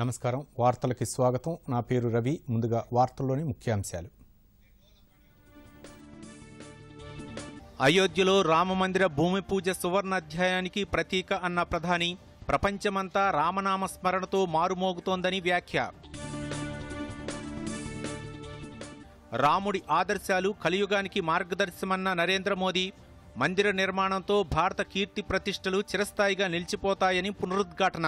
నమస్కారం వార్తలకి స్వాగతం నా పేరు రవి ముందుగా వార్తల్లోని ముఖ్యాంశాలు అయోధ్యలో రామమందిర భూమి పూజ సువర్ణ అధ్యాయానికి ప్రతీక అన్న ప్రధాని ప్రపంచమంతా రామనామ స్మరణతో మారుమోగుతోందని వ్యాఖ్య రాముడి ఆదర్శాలు కలియుగానికి మార్గదర్శమన్న నరేంద్ర మోదీ మందిర నిర్మాణంతో భారత కీర్తి ప్రతిష్టలు చిరస్థాయిగా నిలిచిపోతాయని పునరుద్ఘాటన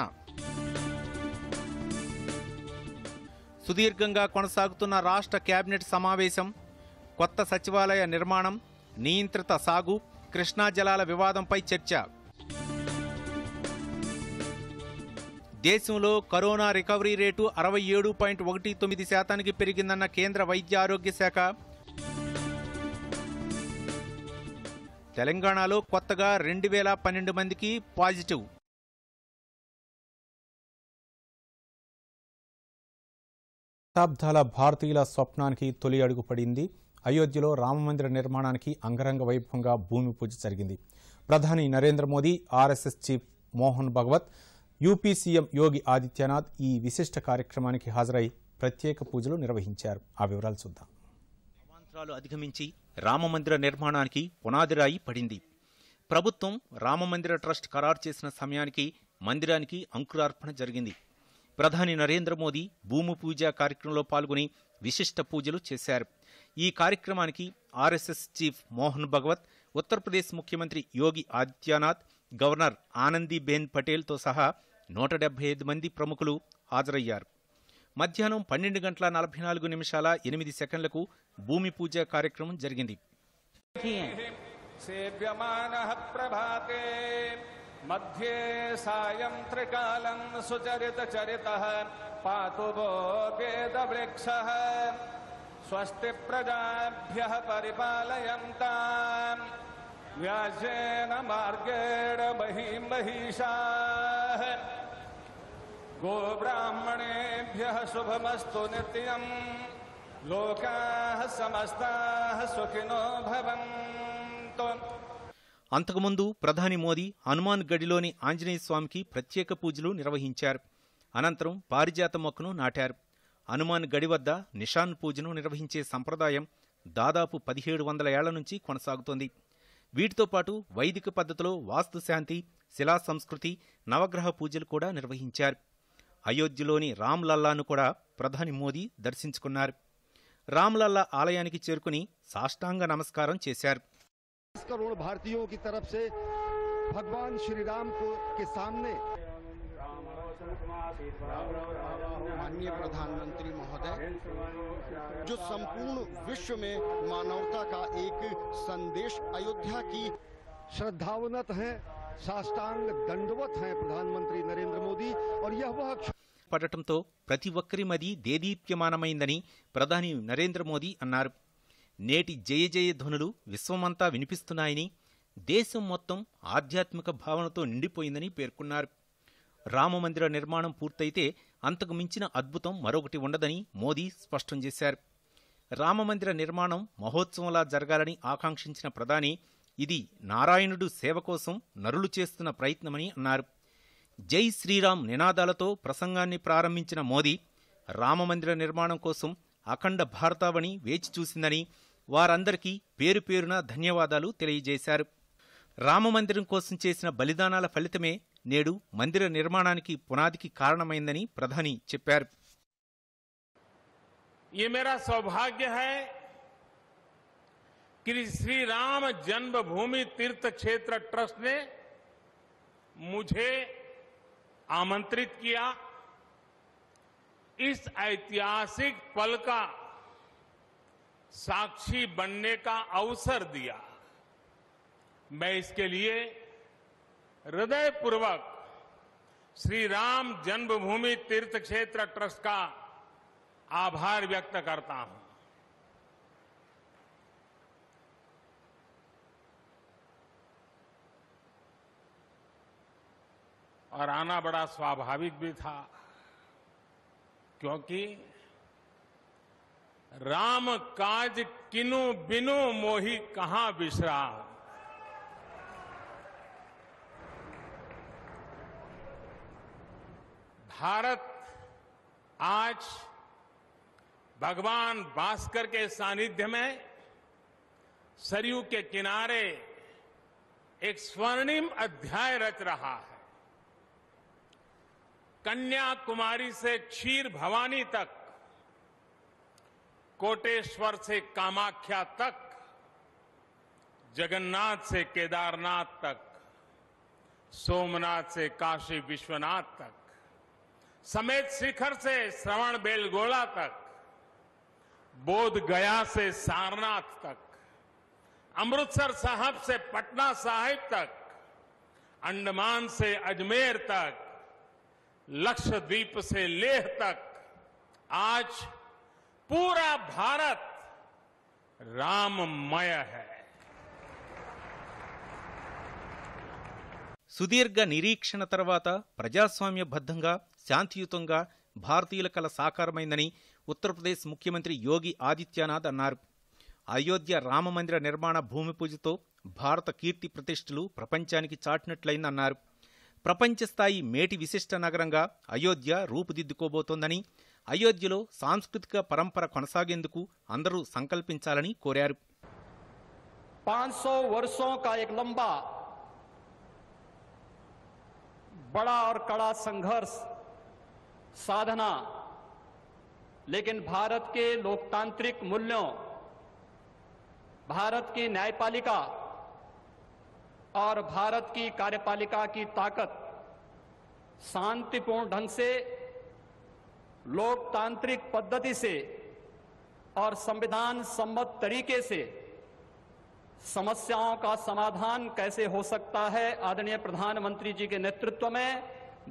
సుదీర్ఘంగా కొనసాగుతున్న రాష్ట్ర కేబినెట్ సమావేశం కొత్త సచివాలయ నిర్మాణం నియంత్రిత సాగు కృష్ణా జలాల వివాదంపై చర్చ దేశంలో కరోనా రికవరీ రేటు అరవై ఏడు పాయింట్ ఒకటి తొమ్మిది శాతానికి పెరిగిందన్న కేంద్ర వైద్య ఆరోగ్య శాఖ తెలంగాణలో కొత్తగా రెండు వేల పన్నెండు మందికి పాజిటివ్ శతాబ్దాల భారతీయుల స్వప్నానికి తొలి అడుగు పడింది అయోధ్యలో రామమందిర నిర్మాణానికి అంగరంగ వైభవంగా భూమి పూజ జరిగింది ప్రధాని Narendra Modi RSS chief Mohan Bhagwat UP CM Yogi Adityanath ఈ విశిష్ట కార్యక్రమానికి హాజరై ప్రత్యేక పూజలు నిర్వహించారు ఆ వివరాలు చూద్దాం అధిగమించి రామమందిర నిర్మాణానికి పునాదిరాయి పడింది ప్రభుత్వం రామమందిర ట్రస్ట్ ఖరారు చేసిన సమయానికి మందిరానికి అంకురార్పణ జరిగింది ప్రధాని నరేంద్ర మోదీ భూమి పూజ కార్యక్రమంలో పాల్గొని విశిష్ట పూజలు చేశారు ఈ కార్యక్రమానికి ఆర్ఎస్ఎస్ చీఫ్ మోహన్ భగవత్ ఉత్తరప్రదేశ్ ముఖ్యమంత్రి యోగి ఆదిత్యనాథ్ గవర్నర్ ఆనందీబేన్ పటేల్తో సహా నూట డెబ్బై ఐదు మంది ప్రముఖులు హాజరయ్యారు మధ్యాహ్నం పన్నెండు గంటల నలభై నాలుగు నిమిషాల ఎనిమిది సెకండ్లకు భూమి పూజ కార్యక్రమం జరిగింది मध्ये सायं त्रिकालं सुचरितचरितः पातु वो वेदवृक्षः स्वस्ति प्रजाभ्यः परिपालयन्ताम् व्याजेन मार्गेण बहिं महिषाः गोब्राह्मणेभ्यः शुभमस्तु नित्यम् लोकाः समस्ताः सुखिनो भवन्तु అంతకుముందు ప్రధాని మోదీ హనుమాన్ గడిలోని ఆంజనేయ స్వామికి ప్రత్యేక పూజలు నిర్వహించారు అనంతరం పారిజాత మొక్కను నాటారు హనుమాన్ గడి వద్ద నిషాన్ పూజను నిర్వహించే సంప్రదాయం దాదాపు పదిహేడు వందల ఏళ్ల నుంచి కొనసాగుతోంది వీటితో పాటు వైదిక పద్ధతిలో వాస్తుశాంతి శిలా సంస్కృతి నవగ్రహ పూజలు కూడా నిర్వహించారు అయోధ్యలోని రామ్లల్లాను కూడా ప్రధాని మోదీ దర్శించుకున్నారు రామ్లల్లా ఆలయానికి చేరుకుని సాష్టాంగ నమస్కారం చేశారు करोड़ भारतीयों की तरफ से भगवान श्री राम को के सामने माननीय प्रधानमंत्री महोदय जो संपूर्ण विश्व में मानवता का एक संदेश अयोध्या की श्रद्धावनत है साष्टांग दंडवत है प्रधानमंत्री नरेंद्र मोदी और यह वह तो प्रति वक्री मदी దేదీప్యమానమైందని ప్రధాని नरेंद्र मोदी అన్నారు నేటి జయ జయ ధ్వనులు విశ్వమంతా వినిపిస్తున్నాయని దేశం మొత్తం ఆధ్యాత్మిక భావనతో నిండిపోయిందని పేర్కొన్నారు రామమందిర నిర్మాణం పూర్తయితే అంతకు మించిన అద్భుతం మరొకటి ఉండదని మోదీ స్పష్టం చేశారు రామమందిర నిర్మాణం మహోత్సవంలా జరగాలని ఆకాంక్షించిన ప్రధాని ఇది నారాయణుడు సేవ కోసం నరులు చేస్తున్న ప్రయత్నమని అన్నారు జై శ్రీరామ్ నినాదాలతో ప్రసంగాన్ని ప్రారంభించిన మోదీ రామమందిర నిర్మాణం కోసం అఖండ భారతావని వేచి చూసిందని వారందరికీ పేరు పేరున ధన్యవాదాలు తెలియజేశారు రామమందిరం కోసం చేసిన బలిదానాల ఫలితమే నేడు మందిర నిర్మాణానికి పునాదికి కారణమైందని ప్రధాని చెప్పారు ये मेरा सौभाग्य है कि श्री राम जन्मभूमि इस ऐतिहासिक पल का साक्षी बनने का अवसर दिया मैं इसके लिए हृदयपूर्वक श्री राम जन्मभूमि तीर्थ क्षेत्र ट्रस्ट का आभार व्यक्त करता हूं और आना बड़ा स्वाभाविक भी था क्योंकि राम काज किनु बिनु मोही कहां विश्राम भारत आज भगवान भास्कर के सानिध्य में सरयू के किनारे एक स्वर्णिम अध्याय रच रहा है कन्याकुमारी से क्षीर भवानी तक कोटेश्वर से कामाख्या तक जगन्नाथ से केदारनाथ तक सोमनाथ से काशी विश्वनाथ तक समेत शिखर से श्रवण बेलगोला तक बोध गया से सारनाथ तक अमृतसर साहब से पटना साहिब तक अंडमान से अजमेर तक लक्षद्वीप से लेह तक आज पूरा भारत राममय है సుదీర్ఘ నిరీక్షణ తర్వాత ప్రజాస్వామ్యబద్ధంగా శాంతియుతంగా భారతీయుల కల సాకారమైందని ఉత్తరప్రదేశ్ ముఖ్యమంత్రి యోగి ఆదిత్యనాథ్ అన్నారు అయోధ్య రామమందిర నిర్మాణ భూమి పూజతో భారత కీర్తి ప్రతిష్టలు ప్రపంచానికి చాటినట్లయిందన్నారు ప్రపంచస్థాయి మేటి విశిష్ట నగరంగా అయోధ్య రూపుదిద్దుకోబోతోందని అయోధ్యలో సాంస్కృతిక పరంపర కొనసాగేందుకు అందరూ సంకల్పించాలని కోరారు లంబా బడా और कड़ा సంఘర్ష సాధన लेकिन भारत के लोकतांत्रिक मूल्यों भारत और भारत की कार्यपालिका की ताकत शांतिपूर्ण ढंग से लोकतांत्रिक पद्धति से और संविधान सम्मत तरीके से समस्याओं का समाधान कैसे हो सकता है आदरणीय प्रधानमंत्री जी के नेतृत्व में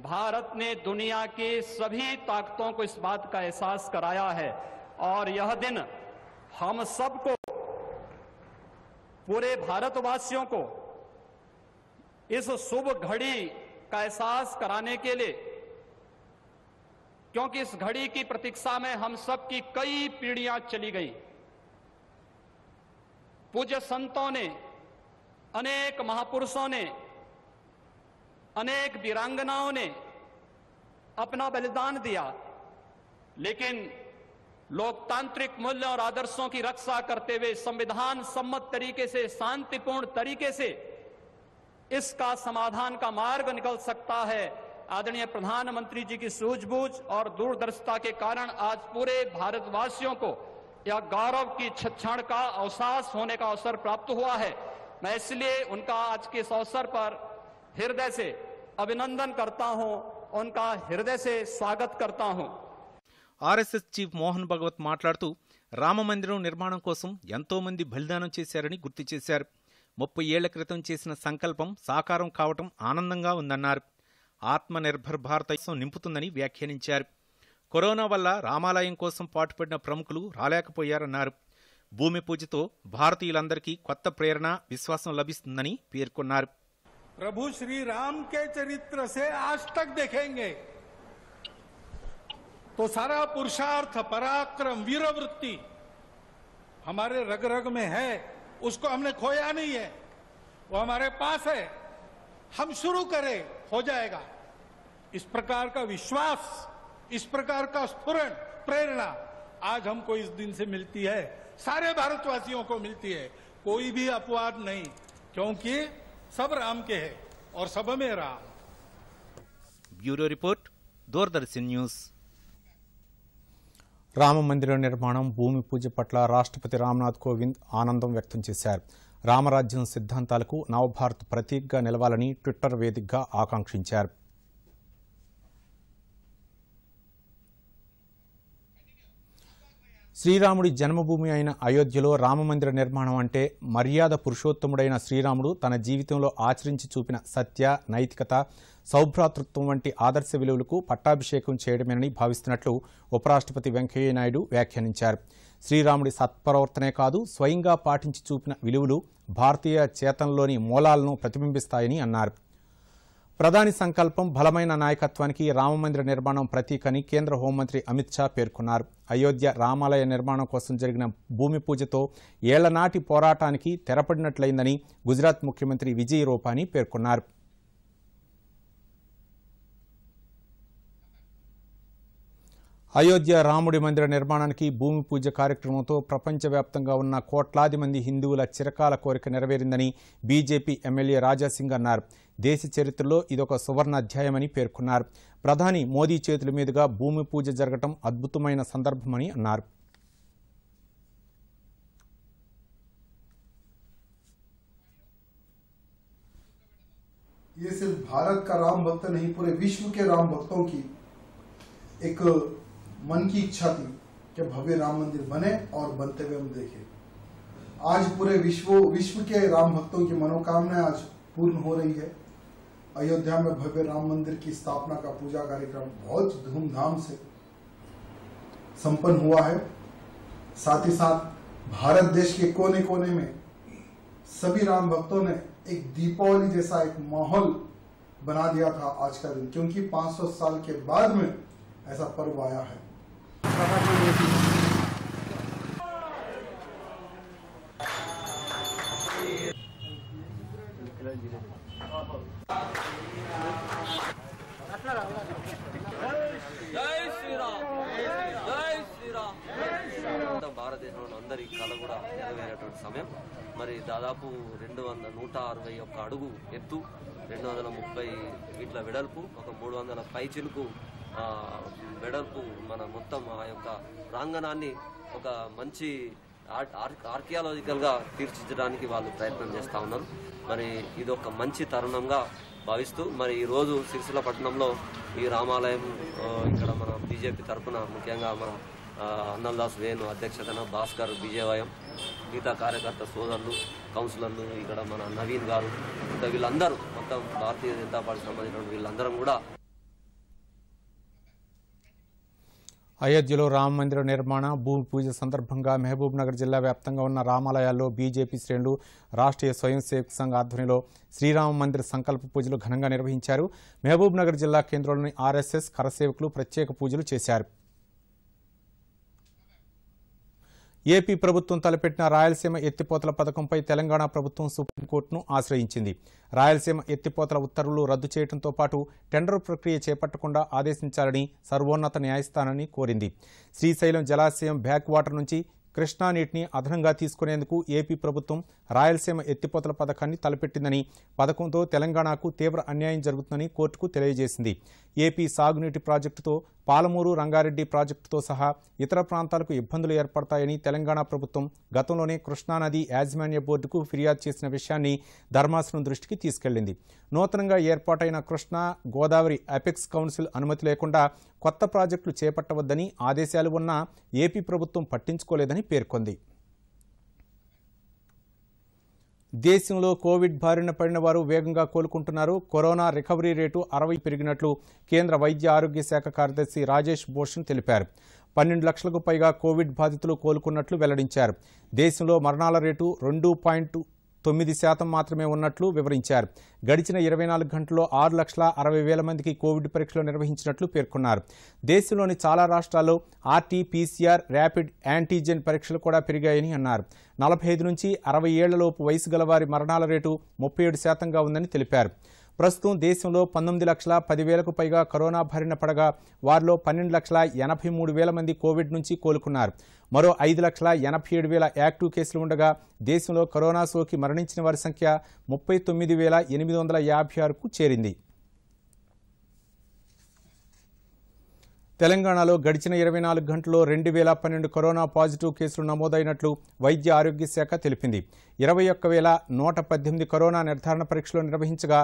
भारत ने दुनिया की सभी ताकतों को इस बात का एहसास कराया है और यह दिन हम सबको पूरे भारतवासियों को इस शुभ घड़ी का एहसास कराने के लिए क्योंकि इस घड़ी की प्रतीक्षा में हम सब की कई पीढ़ियां चली गई पूज्य संतों ने अनेक महापुरुषों ने अनेक वीरांगनाओं ने अपना बलिदान दिया लेकिन लोकतांत्रिक मूल्यों और आदर्शों की रक्षा करते हुए संविधान सम्मत तरीके से शांतिपूर्ण तरीके से इसका समाधान का मार्ग निकल सकता है आदरणीय प्रधानमंत्री जी की सूझबूझ और दूरदर्शिता के कारण आज पूरे भारतवासियों को यह गौरव की क्षण का अवसास होने का अवसर प्राप्त हुआ है मैं इसलिए उनका आज के इस अवसर पर हृदय से अभिनंदन करता हूं उनका हृदय से स्वागत करता हूं आरएसएस चीफ मोहन भगवत मालात राम मंदिर निर्माण कोसम బలిదానం చేశారని గుర్తు చేశారు ముప్పై ఏళ్ల క్రితం చేసిన సంకల్పం సాకారం కావటం ఆనందంగా ఉందన్నారు ఆత్మనిర్భర్ భారత నింపుతుందని వ్యాఖ్యానించారు కరోనా వల్ల రామాలయం కోసం పాటుపడిన ప్రముఖులు రాలేకపోయారన్నారు భూమి పూజతో భారతీయులందరికీ కొత్త ప్రేరణ విశ్వాసం లభిస్తుందని పేర్కొన్నారు ప్రభు శ్రీరామ్ కే చరిత్ర సే ఆజ్ తక్ దేఖేంగే తో సారా పురుషార్థ పరాక్రమ వీరవృత్తి హమారే रग रग में उसको हमने खोया नहीं है वो हमारे पास है हम शुरू करें हो जाएगा इस प्रकार का विश्वास इस प्रकार का स्फुरण प्रेरणा आज हमको इस दिन से मिलती है सारे भारतवासियों को मिलती है कोई भी अपवाद नहीं क्योंकि सब राम के है और सब में Ram bureau report Doordarshan news Ram మందిరం నిర్మాణం భూమి పూజ పట్ల రాష్ట్రపతి రామ్నాథ్ కోవింద్ ఆనందం వ్యక్తం చేశారు రామరాజ్యం సిద్ధాంతాలకు నవభారత్ ప్రతీక్గా నిలవాలని ట్విట్టర్ వేదికగా ఆకాంక్షించారు శ్రీరాముడి జన్మభూమి అయిన అయోధ్యలో రామమందిర నిర్మాణం అంటే మర్యాద పురుషోత్తముడైన శ్రీరాముడు తన జీవితంలో ఆచరించి చూపిన సత్య నైతికత సౌభ్రాతృత్వం వంటి ఆదర్శ విలువలకు పట్టాభిషేకం చేయడమేనని భావిస్తున్నట్లు ఉపరాష్ట్రపతి వెంకయ్యనాయుడు వ్యాఖ్యానించారు శ్రీరాముడి సత్ప్రవర్తనే కాదు స్వయంగా పాటించి చూపిన విలువలు భారతీయ చేతనలోని మూలాలను ప్రతిబింబిస్తాయని అన్నారు ప్రధాని సంకల్పం బలమైన నాయకత్వానికి రామమందిర నిర్మాణం ప్రతీకని కేంద్ర హోంమంత్రి అమిత్ షా పేర్కొన్నారు అయోధ్య రామాలయ నిర్మాణం కోసం జరిగిన భూమి పూజతో ఏళ్లనాటి పోరాటానికి తెరపడినట్లయిందని గుజరాత్ ముఖ్యమంత్రి విజయ్ రూపానీ పేర్కొన్నారు అయోధ్య రాముడి మందిర నిర్మాణానికి భూమి పూజ కార్యక్రమంతో ప్రపంచవ్యాప్తంగా ఉన్న కోట్లాది మంది హిందువుల చిరకాల కోరిక నెరవేరిందని బీజేపీ ఎమ్మెల్యే రాజాసింగ్ అన్నారు దేశ చరిత్రలో ఇదొక సువర్ణ అధ్యాయమని పేర్కొన్నారు ప్రధాని మోదీ చేతుల మీదుగా భూమి పూజ జరగటం అద్భుతమైన సందర్భమని అన్నారు ये सिर्फ भारत का राम भक्त नहीं पूरे विश्व के राम भक्तों की एक मन की इच्छा थी कि भव्य राम मंदिर बने और बनते हुए हम देखें आज पूरे विश्व विश्व के राम भक्तों की मनोकामनाएं आज पूर्ण हो रही है अयोध्या में भव्य राम मंदिर की स्थापना का पूजा कार्यक्रम बहुत धूमधाम से संपन्न हुआ है साथ ही साथ भारत देश के कोने कोने में सभी राम भक्तों ने एक दीपावली जैसा एक माहौल बना दिया था आज का दिन क्योंकि 500 साल के बाद में ऐसा पर्व आया है భారతదేశంలో అందరి కళ కూడా నెరవేరేటువంటి సమయం మరి దాదాపు రెండు వందల నూట అరవై ఒక్క అడుగు ఎత్తు రెండు వందల ముప్పై వీట్ల వెడల్పు ఒక మూడు వందల పైచిలుకు వెడల్పు మన మొత్తం ఆ యొక్క ప్రాంగణాన్ని ఒక మంచి ఆర్కియాలజికల్గా తీర్చిదిద్దడానికి వాళ్ళు ప్రయత్నం చేస్తూ ఉన్నారు మరి ఇది ఒక మంచి తరుణంగా భావిస్తూ మరి ఈరోజు సిరిసిల్ల పట్టణంలో ఈ రామాలయం ఇక్కడ మన బీజేపీ తరఫున ముఖ్యంగా మన అన్నల్దాస్ వేణు అధ్యక్షతన భాస్కర్ విజయవయం మిగతా కార్యకర్త సోదరులు కౌన్సిలర్లు ఇక్కడ మన నవీన్ గారు ఇంకా వీళ్ళందరూ మొత్తం భారతీయ జనతా పార్టీ సంబంధించిన వీళ్ళందరం కూడా అయోధ్యలో రామ మందిర నిర్మాణ భూమి పూజ సందర్భంగా మహబూబ్నగర్ జిల్లా వ్యాప్తంగా ఉన్న రామాలయాల్లో బీజేపీ శ్రేణులు రాష్ట్రీయ స్వయం సేవక సంఘ ఆధ్వర్యంలో శ్రీరామ మందిర సంకల్ప పూజలు ఘనంగా నిర్వహించారు మహబూబ్నగర్ జిల్లా కేంద్రంలోని ఆర్ఎస్ఎస్ కరసేవకులు ప్రత్యేక పూజలు చేశారు ఏపీ ప్రభుత్వం తలపెట్టిన రాయలసీమ ఎత్తిపోతల పథకంపై తెలంగాణ ప్రభుత్వం సుప్రీంకోర్టును ఆశ్రయించింది రాయలసీమ ఎత్తిపోతల ఉత్తర్వులు రద్దు చేయడంతో పాటు టెండర్ ప్రక్రియ చేపట్టకుండా ఆదేశించాలని సర్వోన్నత న్యాయస్థానాన్ని కోరింది శ్రీశైలం జలాశయం బ్యాక్ వాటర్ నుంచి కృష్ణా నీటిని అదనంగా తీసుకునేందుకు ఏపీ ప్రభుత్వం రాయలసీమ ఎత్తిపోతల పథకాన్ని తలపెట్టిందని పథకంతో తెలంగాణకు తీవ్ర అన్యాయం జరుగుతుందని కోర్టుకు తెలియజేసింది ఏపీ సాగునీటి ప్రాజెక్టుతో పాలమూరు రంగారెడ్డి ప్రాజెక్టుతో సహా ఇతర ప్రాంతాలకు ఇబ్బందులు ఏర్పడతాయని తెలంగాణ ప్రభుత్వం గతంలోనే కృష్ణానది యాజమాన్య బోర్డుకు ఫిర్యాదు చేసిన విషయాన్ని ధర్మాసనం దృష్టికి తీసుకెళ్లింది నూతనంగా ఏర్పాటైన కృష్ణా గోదావరి అపెక్స్ కౌన్సిల్ అనుమతి లేకుండా కొత్త ప్రాజెక్టులు చేపట్టవద్దని ఆదేశాలు ఉన్నా ఏపీ ప్రభుత్వం పట్టించుకోలేదని పేర్కొంది దేశంలో కోవిడ్ బారిన పడిన వారు వేగంగా కోలుకుంటున్నారు కరోనా రికవరీ రేటు అరవై పెరిగినట్లు కేంద్ర వైద్య ఆరోగ్య శాఖ కార్యదర్శి రాజేష్ భూషణ్ తెలిపారు పన్నెండు లక్షలకు పైగా కోవిడ్ బాధితులు కోలుకున్నట్లు వెల్లడించారు దేశంలో మరణాల రేటు రెండు పాయింట్ తొమ్మిది శాతం మాత్రమే ఉన్నట్లు వివరించారు గడిచిన ఇరవై నాలుగు గంటల్లో ఆరు లక్షల అరవై వేల మందికి కోవిడ్ పరీక్షలు నిర్వహించినట్లు పేర్కొన్నారు దేశంలోని చాలా రాష్ట్రాల్లో ఆర్టీపీసీఆర్ ర్యాపిడ్ యాంటీజెన్ పరీక్షలు కూడా పెరిగాయని అన్నారు నలభై నుంచి అరవై ఏళ్లలోపు వయసు గల వారి మరణాల రేటు ముప్పై శాతంగా ఉందని తెలిపారు ప్రస్తుతం దేశంలో పంతొమ్మిది లక్షల పదివేలకు పైగా కరోనా బారిన పడగా వారిలో పన్నెండు లక్షల ఎనభై మూడు వేల మంది కోవిడ్ నుంచి కోలుకున్నారు మరో ఐదు లక్షల ఎనభై ఏడు వేల యాక్టివ్ కేసులు ఉండగా దేశంలో కరోనా సోకి మరణించిన వారి సంఖ్య ముప్పై తొమ్మిది వేల ఎనిమిది వందల యాభై ఆరుకు చేరింది తెలంగాణలో గడిచిన ఇరవై నాలుగు గంటల్లో రెండు వేల పన్నెండు కరోనా పాజిటివ్ కేసులు నమోదైనట్లు వైద్య ఆరోగ్య శాఖ తెలిపింది ఇరవై ఒక్క వేల నూట పద్దెనిమిది కరోనా నిర్ధారణ పరీక్షలు నిర్వహించగా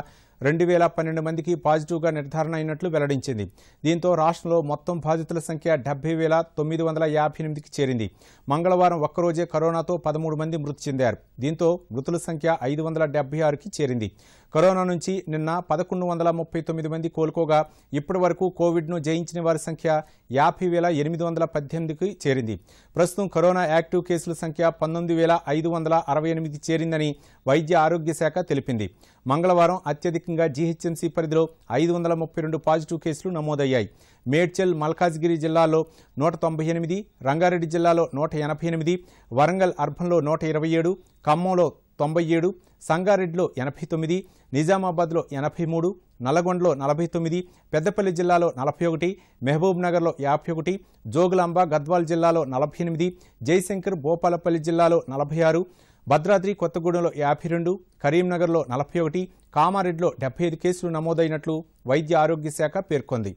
రెండు వేల పన్నెండు మందికి పాజిటివ్గా నిర్ధారణ అయినట్లు వెల్లడించింది దీంతో రాష్ట్రంలో మొత్తం బాధితుల సంఖ్య డెబ్బై వేల తొమ్మిది వందల యాభై ఎనిమిదికి చేరింది మంగళవారం ఒక్కరోజే కరోనాతో పదమూడు మంది మృతి చెందారు దీంతో మృతుల సంఖ్య ఐదు వందల డెబ్బై ఆరుకి చేరింది కరోనా నుంచి నిన్న పదకొండు వందల ముప్పై తొమ్మిది మంది కోలుకోగా ఇప్పటి వరకు కోవిడ్ను జయించిన వారి సంఖ్య యాభై వేల ఎనిమిది వందల పద్దెనిమిదికి చేరింది ప్రస్తుతం కరోనా యాక్టివ్ కేసుల సంఖ్య పంతొమ్మిది వేల ఐదు వందల అరవై ఎనిమిది చేరిందని వైద్య ఆరోగ్య శాఖ తెలిపింది మంగళవారం అత్యధిక ఏకంగా జీహెచ్ఎంసీ పరిధిలో ఐదు వందల ముప్పై రెండు పాజిటివ్ కేసులు నమోదయ్యాయి మేడ్చల్ మల్కాజ్గిరి జిల్లాలో నూట తొంభై ఎనిమిది రంగారెడ్డి జిల్లాలో నూట ఎనభై ఎనిమిది వరంగల్ అర్బన్లో నూట ఇరవై ఏడు ఖమ్మంలో తొంభై ఏడు సంగారెడ్డిలో ఎనభై తొమ్మిది నిజామాబాద్లో ఎనభై మూడు నల్గొండలో నలభై తొమ్మిది పెద్దపల్లి జిల్లాలో నలభై ఒకటి మహబూబ్ నగర్లో యాభై ఒకటి జోగులాంబ గద్వాల్ జిల్లాలో నలభై ఎనిమిది జయశంకర్ భోపాలపల్లి జిల్లాలో నలభై ఆరు భద్రాద్రి కొత్తగూడెంలో యాభై రెండు కరీంనగర్లో నలభై ఒకటి కామారెడ్డిలో డెబ్బై ఐదు కేసులు నమోదైనట్లు వైద్య ఆరోగ్య శాఖ పేర్కొంది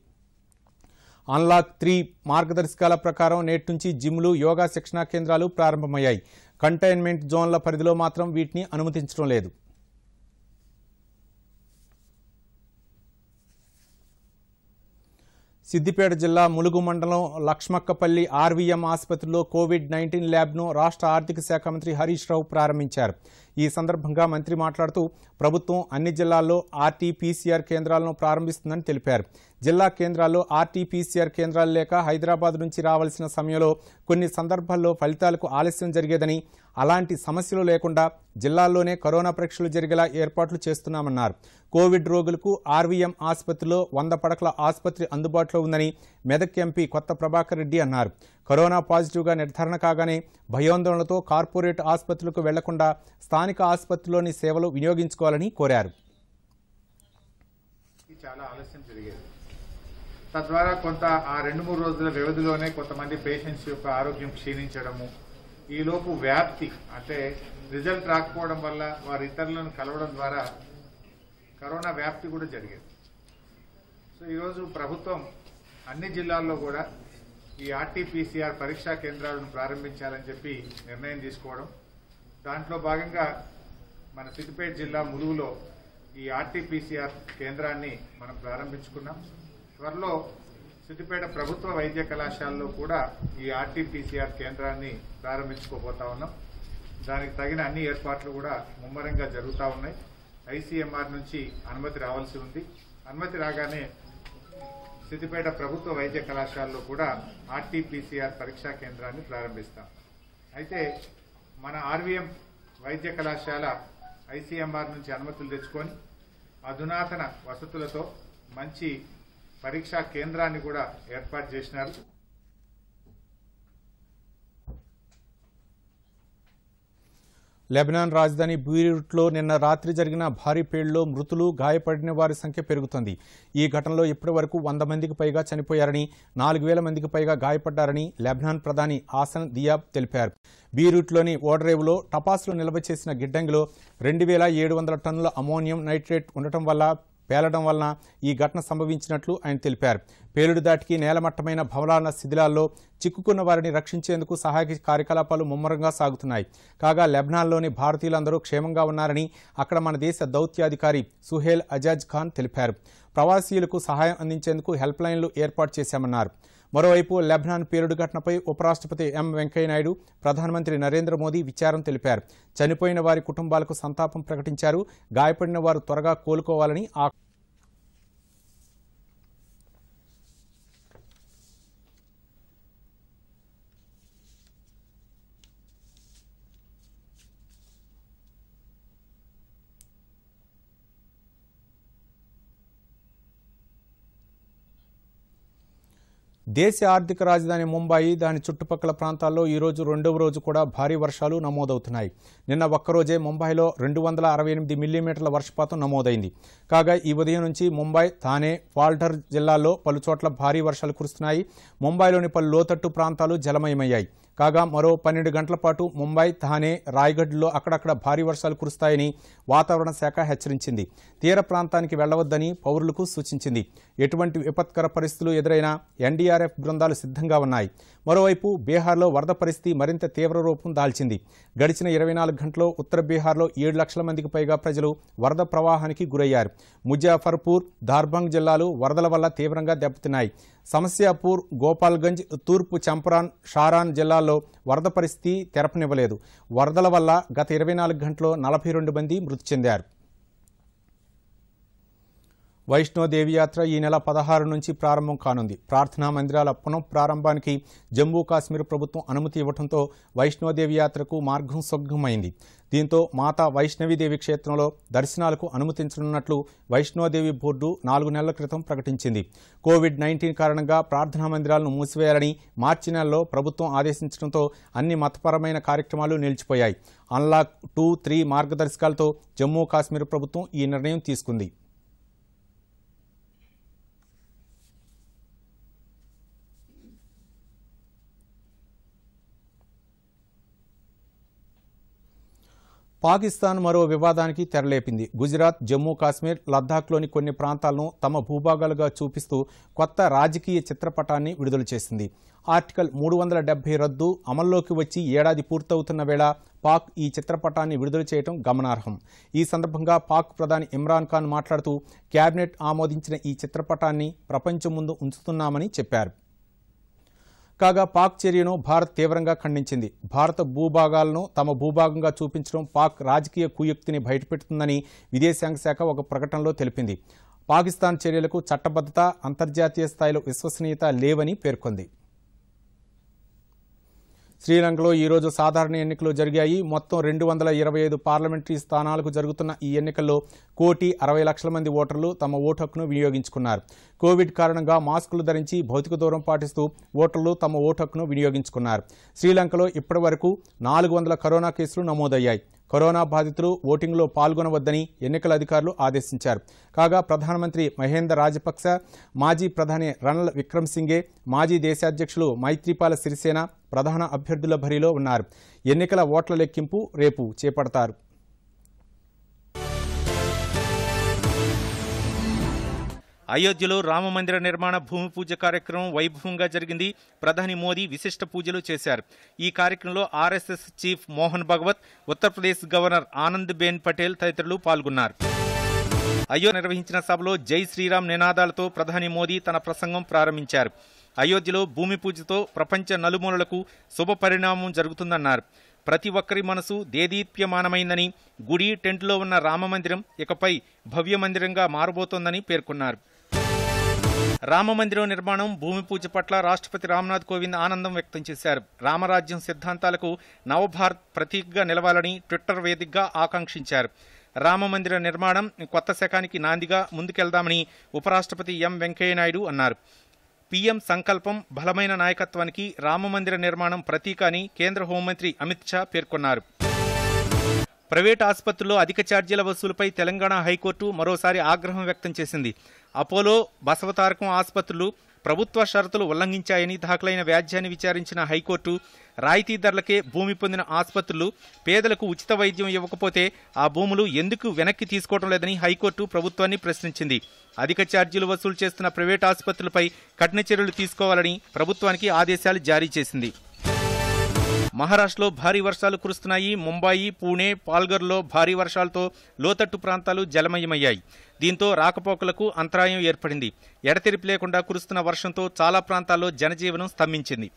అన్లాక్ త్రీ మార్గదర్శకాల ప్రకారం నేటి నుంచి జిమ్లు యోగా శిక్షణా కేంద్రాలు ప్రారంభమయ్యాయి కంటైన్మెంట్ జోన్ల పరిధిలో మాత్రం వీటిని అనుమతించడం లేదు సిద్దిపేట జిల్లా ములుగు మండలం లక్ష్మక్కపల్లి ఆర్వీఎం ఆసుపత్రిలో కోవిడ్ నైన్టీన్ ల్యాబ్ను రాష్ట్ర ఆర్థిక శాఖ మంత్రి హరీష్ రావు ప్రారంభించారు ఈ సందర్భంగా మంత్రి మాట్లాడుతూ ప్రభుత్వం అన్ని జిల్లాల్లో ఆర్టీపీసీఆర్ కేంద్రాలను ప్రారంభిస్తుందని తెలిపారు జిల్లా కేంద్రాల్లో ఆర్టీపీసీఆర్ కేంద్రాలు లేక హైదరాబాద్ నుంచి రావాల్సిన సమయంలో కొన్ని సందర్భాల్లో ఫలితాలకు ఆలస్యం జరిగేదని అలాంటి సమస్యలు లేకుండా జిల్లాల్లోనే కరోనా పరీక్షలు జరిగేలా ఏర్పాట్లు చేస్తున్నామన్నారు కోవిడ్ రోగులకు ఆర్వీఎం ఆసుపత్రిలో వంద పడకల ఆసుపత్రి అందుబాటులో ఉందని మెదక్ ఎంపీ కొత్త ప్రభాకర్ రెడ్డి అన్నారు కరోనా పాజిటివ్గా నిర్ధారణ కాగానే భయోందోళనతో కార్పొరేట్ ఆసుపత్రులకు వెళ్లకుండా స్థానిక ఆసుపత్రిలోని సేవలు వినియోగించుకోవాలని కోరారు చాలా ఆలస్యం తద్వారా కొంత ఆ రెండు మూడు రోజుల వ్యవధిలోనే కొంతమంది పేషెంట్స్ యొక్క ఆరోగ్యం క్షీణించడము ఈలోపు వ్యాప్తి అంటే రిజల్ట్ రాకపోవడం వల్ల వారి ఇతరులను కలవడం ద్వారా కరోనా వ్యాప్తి కూడా జరిగేది సో ఈరోజు ప్రభుత్వం అన్ని జిల్లాల్లో కూడా ఈ ఆర్టీపీసీఆర్ పరీక్షా కేంద్రాలను ప్రారంభించాలని చెప్పి నిర్ణయం తీసుకోవడం దాంట్లో భాగంగా మన సిద్దిపేట జిల్లా ములుగులో ఈ ఆర్టీపీసీఆర్ కేంద్రాన్ని మనం ప్రారంభించుకున్నాం త్వరలో సిద్దిపేట ప్రభుత్వ వైద్య కళాశాలలో కూడా ఈ ఆర్టీపీసీఆర్ కేంద్రాన్ని ప్రారంభించుకోబోతా ఉన్నాం దానికి తగిన అన్ని ఏర్పాట్లు కూడా ముమ్మరంగా జరుగుతూ ఉన్నాయి ఐసీఎంఆర్ నుంచి అనుమతి రావాల్సి ఉంది అనుమతి రాగానే సిద్దిపేట ప్రభుత్వ వైద్య కళాశాలలో కూడా ఆర్టీపీసీఆర్ పరీక్షా కేంద్రాన్ని ప్రారంభిస్తాం అయితే మన ఆర్వీఎం వైద్య కళాశాల ఐసీఎంఆర్ నుంచి అనుమతులు తెచ్చుకొని అధునాతన వసతులతో మంచి పరీక్షా కేంద్రాన్ని కూడా ఏర్పాటు చేసినారు లెబనాన్ రాజధాని బీరూట్లో నిన్న రాత్రి జరిగిన భారీ పేళ్లో మృతులు గాయపడిన వారి సంఖ్య పెరుగుతోంది ఈ ఘటనలో ఇప్పటి వరకు వంద మందికి పైగా చనిపోయారని నాలుగు వేల మందికి పైగా గాయపడ్డారని లెబనాన్ ప్రధాని ఆసన్ దియాబ్ తెలిపారు బీరూట్లోని ఓడరేవులో టపాసులు నిల్వ చేసిన గిడ్డంగిలో రెండు వేల ఏడు వందల టన్నుల అమోనియం నైట్రేట్ ఉండటం వల్ల పేలడం వలన ఈ ఘటన సంభవించినట్లు ఆయన తెలిపారు పేలుడు దాటికి నేలమట్టమైన భవనాల శిథిలాల్లో చిక్కుకున్న వారిని రక్షించేందుకు సహాయక కార్యకలాపాలు ముమ్మరంగా సాగుతున్నాయి కాగా లెబ్నాన్లోని భారతీయులందరూ క్షేమంగా ఉన్నారని అక్కడ మన దేశ దౌత్యాధికారి సుహేల్ అజాజ్ ఖాన్ తెలిపారు ప్రవాసీయులకు సహాయం అందించేందుకు హెల్ప్లైన్లు ఏర్పాటు చేశామన్నారు మరోవైపు లెబ్నాన్ పేలుడు ఘటనపై ఉపరాష్ట్రపతి ఎం వెంకయ్యనాయుడు ప్రధానమంత్రి నరేంద్ర మోదీ విచారం తెలిపారు చనిపోయిన వారి కుటుంబాలకు సంతాపం ప్రకటించారు గాయపడిన వారు త్వరగా కోలుకోవాలని ఆ దేశ ఆర్థిక రాజధాని ముంబాయి దాని చుట్టుపక్కల ప్రాంతాల్లో ఈరోజు రెండవ రోజు కూడా భారీ వర్షాలు నమోదవుతున్నాయి నిన్న ఒక్కరోజే ముంబైలో రెండు వందల అరవై ఎనిమిది మిల్లీమీటర్ల వర్షపాతం నమోదైంది కాగా ఈ ఉదయం నుంచి ముంబై థానే వాల్టర్ జిల్లాల్లో పలుచోట్ల భారీ వర్షాలు కురుస్తున్నాయి ముంబైలోని పలు లోతట్టు ప్రాంతాలు జలమయమయ్యాయి కాగా మరో పన్నెండు గంటల పాటు ముంబై థానే రాయ్గఢ్లో అక్కడక్కడ భారీ వర్షాలు కురుస్తాయని వాతావరణ శాఖ హెచ్చరించింది తీర ప్రాంతానికి వెళ్లవద్దని పౌరులకు సూచించింది ఎటువంటి విపత్కర పరిస్థితులు ఎదురైనా ఎన్డీఆర్ఎఫ్ బృందాలు సిద్ధంగా ఉన్నాయి మరోవైపు బీహార్లో వరద పరిస్థితి మరింత తీవ్ర రూపం దాల్చింది గడిచిన ఇరవై నాలుగు గంటల్లో ఉత్తర బీహార్లో ఏడు లక్షల మందికి పైగా ప్రజలు వరద ప్రవాహానికి గురయ్యారు ముజాఫర్పూర్ దార్బంగ్ జిల్లాలు వరదల వల్ల తీవ్రంగా దెబ్బతిన్నాయి సమస్యాపూర్ గోపాల్గంజ్ తూర్పు చంపరాన్ షారాన్ జిల్లాల్లో జిల్లాలో వరద పరిస్థితి తెరపనివ్వలేదు వరదల వల్ల గత ఇరవై నాలుగు గంటల్లో నలభై రెండు మంది మృతి చెందారు వైష్ణోదేవి యాత్ర ఈ నెల పదహారు నుంచి ప్రారంభం కానుంది ప్రార్థనా మందిరాల పునఃప్రారంభానికి జమ్మూ కాశ్మీర్ ప్రభుత్వం అనుమతి ఇవ్వడంతో వైష్ణోదేవి యాత్రకు మార్గం సుగమైంది దీంతో మాతా వైష్ణవీదేవి క్షేత్రంలో దర్శనాలకు అనుమతించనున్నట్లు వైష్ణోదేవి బోర్డు నాలుగు నెలల క్రితం ప్రకటించింది కోవిడ్ నైన్టీన్ కారణంగా ప్రార్థనా మందిరాలను మూసివేయాలని మార్చి నెలలో ప్రభుత్వం ఆదేశించడంతో అన్ని మతపరమైన కార్యక్రమాలు నిలిచిపోయాయి అన్లాక్ టూ త్రీ మార్గదర్శకాలతో జమ్మూ కాశ్మీర్ ప్రభుత్వం ఈ నిర్ణయం తీసుకుంది పాకిస్తాన్ మరో వివాదానికి తెరలేపింది గుజరాత్ జమ్మూ కాశ్మీర్ లద్దాఖ్లోని కొన్ని ప్రాంతాలను తమ భూభాగాలుగా చూపిస్తూ కొత్త రాజకీయ చిత్రపటాన్ని విడుదల చేసింది ఆర్టికల్ మూడు వందల రద్దు అమల్లోకి వచ్చి ఏడాది పూర్తవుతున్న వేళ పాక్ ఈ చిత్రపటాన్ని విడుదల చేయడం గమనార్హం ఈ సందర్భంగా పాక్ ప్రధాని ఇమ్రాన్ ఖాన్ మాట్లాడుతూ కేబినెట్ ఆమోదించిన ఈ చిత్రపటాన్ని ప్రపంచం ముందు ఉంచుతున్నామని చెప్పారు కాగా పాక్ చర్యను భారత్ తీవ్రంగా ఖండించింది భారత భూభాగాలను తమ భూభాగంగా చూపించడం పాక్ రాజకీయ కుయుక్తిని బయటపెడుతుందని విదేశాంగ శాఖ ఒక ప్రకటనలో తెలిపింది పాకిస్తాన్ చర్యలకు చట్టబద్దత అంతర్జాతీయ స్థాయిలో విశ్వసనీయత లేవని పేర్కొంది శ్రీలంకలో ఈరోజు సాధారణ ఎన్నికలు జరిగాయి మొత్తం రెండు వందల ఇరవై ఐదు పార్లమెంటరీ స్థానాలకు జరుగుతున్న ఈ ఎన్నికల్లో కోటి అరవై లక్షల మంది ఓటర్లు తమ ఓటు హక్కును వినియోగించుకున్నారు కోవిడ్ కారణంగా మాస్కులు ధరించి భౌతిక దూరం పాటిస్తూ ఓటర్లు తమ ఓటు హక్కును వినియోగించుకున్నారు శ్రీలంకలో ఇప్పటి వరకు నాలుగు వందల కరోనా కేసులు నమోదయ్యాయి కరోనా బాధితులు ఓటింగ్లో పాల్గొనవద్దని ఎన్నికల అధికారులు ఆదేశించారు కాగా ప్రధానమంత్రి మహేందర్ రాజపక్స మాజీ ప్రధాని రణల్ విక్రమ్సింగే మాజీ దేశాధ్యక్షులు మైత్రిపాల సిరిసేన ప్రధాన అభ్యర్థుల భరిలో ఉన్నారు ఎన్నికల ఓట్ల లెక్కింపు రేపు చేపడతారు అయోధ్యలో రామమందిర నిర్మాణ భూమి పూజ కార్యక్రమం వైభవంగా జరిగింది ప్రధాని మోదీ విశిష్ట పూజలు చేశారు ఈ కార్యక్రమంలో RSS chief Mohan Bhagwat Uttar Pradesh governor Anand Ben Patel తదితరులు పాల్గొన్నారు అయోధ్య నిర్వహించిన సభలో జై శ్రీరామ్ నినాదాలతో ప్రధాని మోదీ తన ప్రసంగం ప్రారంభించారు అయోధ్యలో భూమి పూజతో ప్రపంచ నలుమూలలకు శుభ పరిణామం జరుగుతుందన్నారు ప్రతి ఒక్కరి మనసు దేదీప్యమానమైందని గుడి టెంట్లో ఉన్న రామమందిరం ఇకపై భవ్య మందిరంగా మారబోతోందని పేర్కొన్నారు రామమందిరం నిర్మాణం భూమి పూజ పట్ల రాష్ట్రపతి రామ్నాథ్ కోవింద్ ఆనందం వ్యక్తం చేశారు రామరాజ్యం సిద్ధాంతాలకు నవభారత్ ప్రతీకగా నిలవాలని ట్విట్టర్ వేదికగా ఆకాంక్షించారు రామమందిర నిర్మాణం కొత్త శకానికి నాందిగా ముందుకెళ్దామని ఉపరాష్ట్రపతి ఎం వెంకయ్యనాయుడు అన్నారు పీఎం సంకల్పం బలమైన నాయకత్వానికి రామమందిర నిర్మాణం ప్రతీక అని కేంద్ర హోంమంత్రి అమిత్ షా పేర్కొన్నారు ప్రైవేట్ ఆసుపత్రుల్లో అధిక ఛార్జీల వసూలుపై తెలంగాణ హైకోర్టు మరోసారి ఆగ్రహం వ్యక్తం చేసింది అపోలో బసవతారకం ఆసుపత్రులు ప్రభుత్వ షరతులు ఉల్లంఘించాయని దాఖలైన వ్యాధ్యాన్ని విచారించిన హైకోర్టు రాయితీ ధరలకే భూమి పొందిన ఆసుపత్రులు పేదలకు ఉచిత వైద్యం ఇవ్వకపోతే ఆ భూములు ఎందుకు వెనక్కి తీసుకోవడం లేదని హైకోర్టు ప్రభుత్వాన్ని ప్రశ్నించింది అధిక ఛార్జీలు వసూలు చేస్తున్న ప్రైవేట్ ఆసుపత్రులపై కఠిన చర్యలు తీసుకోవాలని ప్రభుత్వానికి ఆదేశాలు జారీ చేసింది మహారాష్ట్రలో భారీ వర్షాలు కురుస్తున్నాయి ముంబాయి పూణే పాల్గర్లో భారీ వర్షాలతో లోతట్టు ప్రాంతాలు జలమయమయ్యాయి దీంతో రాకపోకలకు అంతరాయం ఏర్పడింది ఎడతెరిపి లేకుండా కురుస్తున్న వర్షంతో చాలా ప్రాంతాల్లో జనజీవనం స్తంభించింది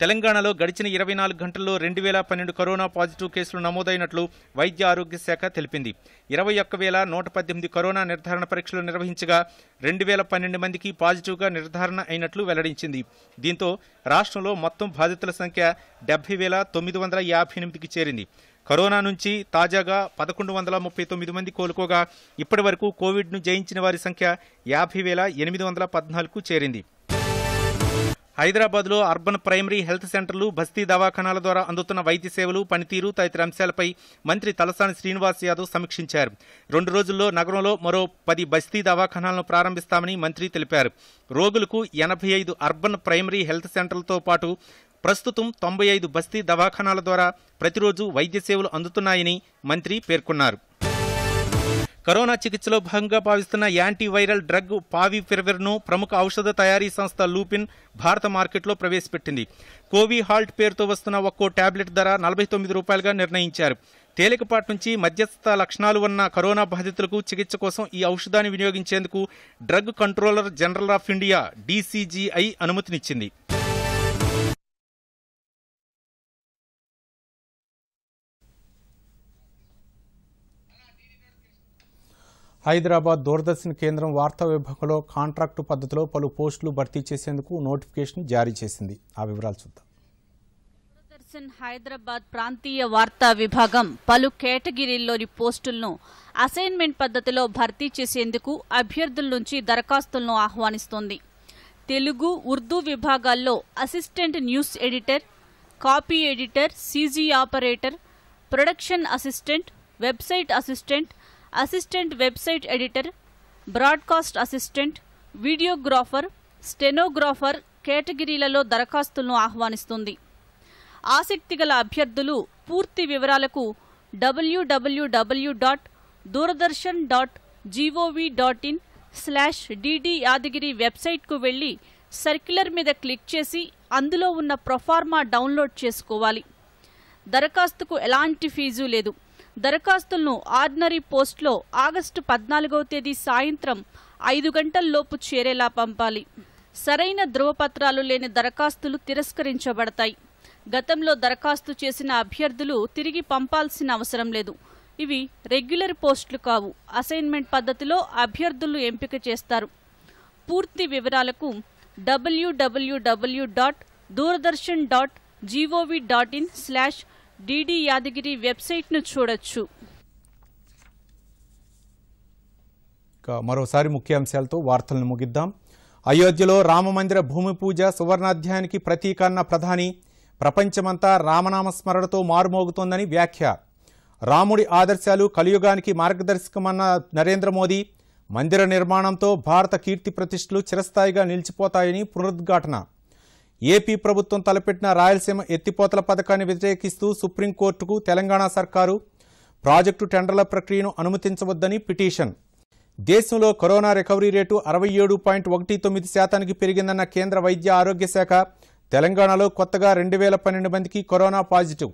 తెలంగాణలో గడిచిన ఇరవై నాలుగు గంటల్లో రెండు వేల పన్నెండు కరోనా పాజిటివ్ కేసులు నమోదైనట్లు వైద్య ఆరోగ్య శాఖ తెలిపింది ఇరవై ఒక్క వేల నూట పద్దెనిమిది కరోనా నిర్ధారణ పరీక్షలు నిర్వహించగా రెండు వేల పన్నెండు మందికి పాజిటివ్గా నిర్ధారణ అయినట్లు వెల్లడించింది దీంతో రాష్ట్రంలో మొత్తం బాధితుల సంఖ్య డెబ్బై వేల తొమ్మిది వందల యాభై ఎనిమిదికి చేరింది కరోనా నుంచి తాజాగా పదకొండు వందల ముప్పై తొమ్మిది మంది కోలుకోగా ఇప్పటి వరకు కోవిడ్ను జయించిన వారి సంఖ్య యాభై వేల ఎనిమిది వందల పద్నాలుగుకు చేరింది హైదరాబాద్లో అర్బన్ ప్రైమరీ హెల్త్ సెంటర్లు బస్తీ దవాఖానాల ద్వారా అందుతున్న వైద్య సేవలు పనితీరు తదితర అంశాలపై మంత్రి తలసాని శ్రీనివాస్ యాదవ్ సమీక్షించారు రెండు రోజుల్లో నగరంలో మరో పది బస్తీ దవాఖానాలను ప్రారంభిస్తామని మంత్రి తెలిపారు రోగులకు ఎనభై ఐదు అర్బన్ ప్రైమరీ హెల్త్ సెంటర్లతో పాటు ప్రస్తుతం తొంభై ఐదు బస్తీ దవాఖానాల ద్వారా ప్రతిరోజు వైద్య సేవలు అందుతున్నాయని మంత్రి పేర్కొన్నారు కరోనా చికిత్సలో భాగంగా భావిస్తున్న యాంటీవైరల్ డ్రగ్ పావిఫిరవిర్ను ప్రముఖ ఔషధ తయారీ సంస్థ లూపిన్ భారత మార్కెట్లో ప్రవేశపెట్టింది కోవి హాల్ట్ పేరుతో వస్తున్న ఒక్కో టాబ్లెట్ ధర నలభై తొమ్మిది రూపాయలుగా నిర్ణయించారు తేలికపాటి నుంచి మధ్యస్థ లక్షణాలు ఉన్న కరోనా బాధితులకు చికిత్స కోసం ఈ ఔషధాన్ని వినియోగించేందుకు drug controller general of India DCGI అనుమతినిచ్చింది హైదరాబాద్ దూరదర్శన్ కేంద్రం వార్తా విభాగంలో కాంట్రాక్టు పద్ధతిలో పలు పోస్టులు భర్తీ చేసేందుకు నోటిఫికేషన్ జారీ చేసింది ఆ వివరాలు చూద్దాం దూరదర్శన్ హైదరాబాద్ ప్రాంతీయ వార్తా విభాగం పలు కేటగిరీల్లోని పోస్టులను అసైన్మెంట్ పద్ధతిలో భర్తీ చేసేందుకు అభ్యర్థుల నుంచి దరఖాస్తులను ఆహ్వానిస్తోంది తెలుగు ఉర్దూ విభాగాల్లో assistant news editor copy editor CG operator production assistant website assistant assistant website editor broadcast assistant videographer stenographer కేటగిరీలలో దరఖాస్తులను ఆహ్వానిస్తుంది ఆసక్తిగల అభ్యర్థులు పూర్తి వివరాలకు WWW dot Doordarshan dot GOV dot in slash DD Yadagiri వెబ్సైట్కు వెళ్ళి సర్క్యులర్ మీద క్లిక్ చేసి అందులో ఉన్న ప్రొఫార్మా డౌన్లోడ్ చేసుకోవాలి దరఖాస్తుకు ఎలాంటి ఫీజు లేదు దరఖాస్తులను ఆర్డినరీ పోస్ట్లో ఆగస్టు పద్నాలుగవ తేదీ సాయంత్రం ఐదు గంటల్లోపు చేరేలా పంపాలి సరైన ధృవపత్రాలు లేని దరఖాస్తులు తిరస్కరించబడతాయి గతంలో దరఖాస్తు చేసిన అభ్యర్థులు తిరిగి పంపాల్సిన అవసరం లేదు ఇవి రెగ్యులర్ పోస్టులు కావు అసైన్మెంట్ పద్ధతిలో అభ్యర్థులు ఎంపిక చేస్తారు పూర్తి వివరాలకు WWW dot Doordarshan dot GOV dot in slash DD Yadagiri ను చూడొచ్చు మరోసారి ముఖ్యాంశాలతో వార్తలను ముగిద్దాం అయోధ్యలో రామమందిర భూమి పూజ సువర్ణాధ్యాయానికి ప్రతీక అన్న ప్రధాని ప్రపంచమంతా రామనామస్మరణతో మారుమోగుతోందని వ్యాఖ్య రాముడి ఆదర్శాలు కలియుగానికి మార్గదర్శకమన్న నరేంద్ర మోదీ మందిర నిర్మాణంతో భారత కీర్తి ప్రతిష్టలు చిరస్థాయిగా నిలిచిపోతాయని పునరుద్ఘాటన ఏపీ ప్రభుత్వం తలపెట్టిన రాయలసీమ ఎత్తిపోతల పథకాన్ని వ్యతిరేకిస్తూ సుప్రీంకోర్టుకు తెలంగాణ సర్కారు ప్రాజెక్టు టెండర్ల ప్రక్రియను అనుమతించవద్దని పిటిషన్ దేశంలో కరోనా రికవరీ రేటు అరవై ఏడు పాయింట్ ఒకటి తొమ్మిది శాతానికి పెరిగిందన్న కేంద్ర వైద్య ఆరోగ్య శాఖ తెలంగాణలో కొత్తగా రెండు వేల పన్నెండు మందికి కరోనా పాజిటివ్